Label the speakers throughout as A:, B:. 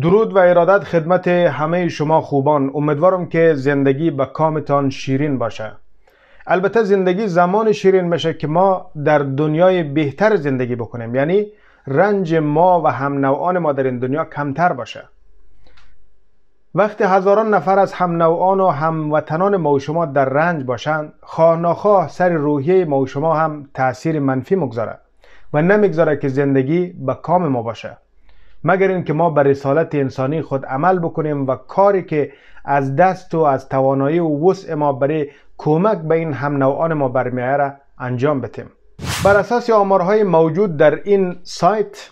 A: درود و ارادت خدمت همه شما خوبان امیدوارم که زندگی به کامتان شیرین باشه البته زندگی زمان شیرین میشه که ما در دنیای بهتر زندگی بکنیم یعنی رنج ما و هم نوعان ما در این دنیا کمتر باشه وقتی هزاران نفر از هم و هموطنان ما و شما در رنج باشند خواه سر روحیه ما و شما هم تاثیر منفی مگذاره و نمیگذاره که زندگی به کام ما باشه مگر اینکه ما بر رسالت انسانی خود عمل بکنیم و کاری که از دست و از توانایی و وسع ما برای کمک به این هم نوعان ما برمیایه را انجام بتیم بر اساس آمارهای موجود در این سایت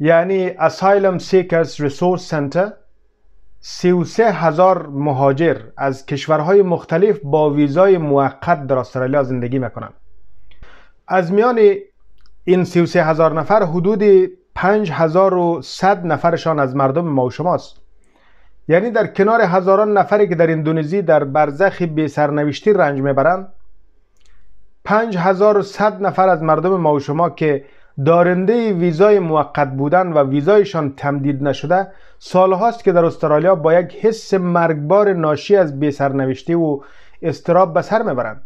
A: یعنی Asylum Seekers Resource Center 33 هزار مهاجر از کشورهای مختلف با ویزای موقت در استرالیا زندگی میکنند از میان این 33 هزار نفر حدود پنج هزار و صد نفرشان از مردم ما و شماست یعنی در کنار هزاران نفری که در اندونزی در برزخ بی سرنوشتی رنج میبرند پنج هزار و صد نفر از مردم ما و شما که دارنده ویزای موقت بودن و ویزایشان تمدید نشده سالهاست که در استرالیا با یک حس مرگبار ناشی از بی سرنوشتی و استراب به سر میبرند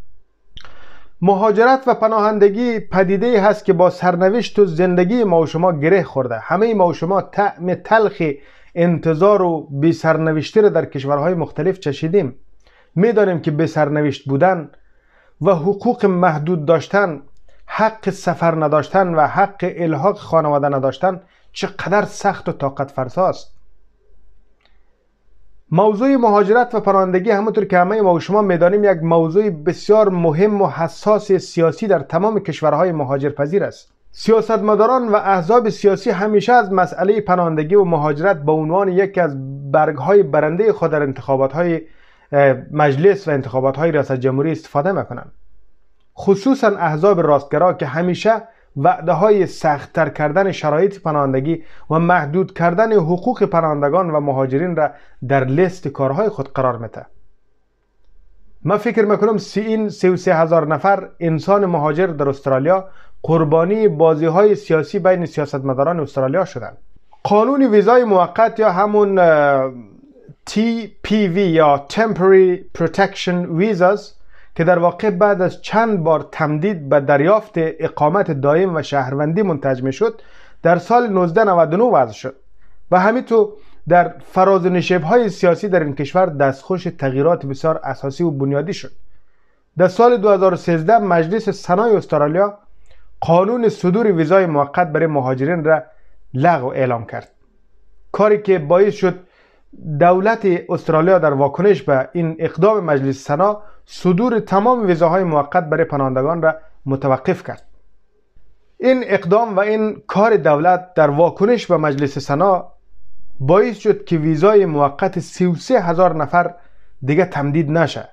A: مهاجرت و پناهندگی پدیده ای هست که با سرنوشت و زندگی ما و شما گره خورده همه ما و شما تعم تلخ انتظار و بی سرنوشتی را در کشورهای مختلف چشیدیم میدانیم که بی سرنوشت بودن و حقوق محدود داشتن حق سفر نداشتن و حق الحاق خانواده نداشتن چقدر سخت و طاقت فرساست موضوع مهاجرت و پناهندگی همونطور که همه ما و شما میدانیم یک موضوع بسیار مهم و حساس سیاسی در تمام کشورهای مهاجرپذیر است سیاستمداران و احزاب سیاسی همیشه از مسئله پناهندگی و مهاجرت به عنوان یکی از برگهای برنده خود در انتخابات های مجلس و انتخابات های ریاست جمهوری استفاده میکنند خصوصا احزاب راستگرا که همیشه وعده های سختتر کردن شرایط پناهندگی و محدود کردن حقوق پناهندگان و مهاجرین را در لیست کارهای خود قرار میده ما فکر میکنم این سی, هزار نفر انسان مهاجر در استرالیا قربانی بازی های سیاسی بین سیاستمداران استرالیا شدند قانون ویزای موقت یا همون TPV یا Temporary Protection Visas که در واقع بعد از چند بار تمدید به دریافت اقامت دایم و شهروندی منتج می شد در سال 1999 وضع شد و همینطور در فراز نشیب های سیاسی در این کشور دستخوش تغییرات بسیار اساسی و بنیادی شد در سال 2013 مجلس سنای استرالیا قانون صدور ویزای موقت برای مهاجرین را لغو اعلام کرد کاری که باعث شد دولت استرالیا در واکنش به این اقدام مجلس سنا صدور تمام ویزاهای موقت برای پناهندگان را متوقف کرد این اقدام و این کار دولت در واکنش به مجلس سنا باعث شد که ویزای موقت 33 هزار نفر دیگه تمدید نشه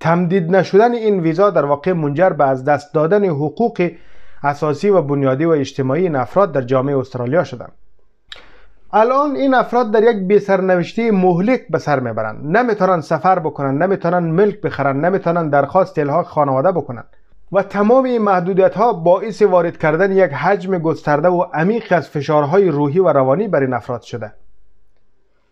A: تمدید نشدن این ویزا در واقع منجر به از دست دادن حقوق اساسی و بنیادی و اجتماعی این افراد در جامعه استرالیا شدند الان این افراد در یک بیسرنوشتی مهلک به سر میبرند نمیتونن سفر بکنن نمیتونن ملک بخرن نمیتونن درخواست الحاق خانواده بکنن و تمام این محدودیت ها باعث وارد کردن یک حجم گسترده و عمیق از فشارهای روحی و روانی بر این افراد شده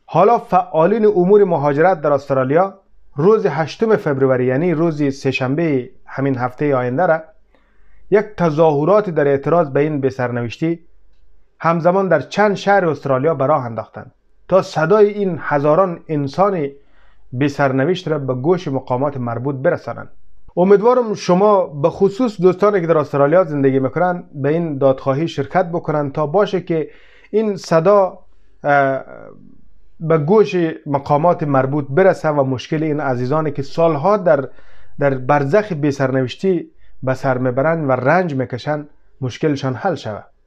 A: حالا فعالین امور مهاجرت در استرالیا روز 8 فوریه یعنی روز سهشنبه همین هفته آینده را یک تظاهرات در اعتراض به این بسرنوشتی همزمان در چند شهر استرالیا براه راه تا صدای این هزاران انسان بی سرنوشت را به گوش مقامات مربوط برسانند امیدوارم شما به خصوص دوستانی که در استرالیا زندگی میکنند به این دادخواهی شرکت بکنند تا باشه که این صدا به گوش مقامات مربوط برسه و مشکل این عزیزانی که سالها در در برزخ سرنوشتی به سر و رنج میکشند مشکلشان حل شود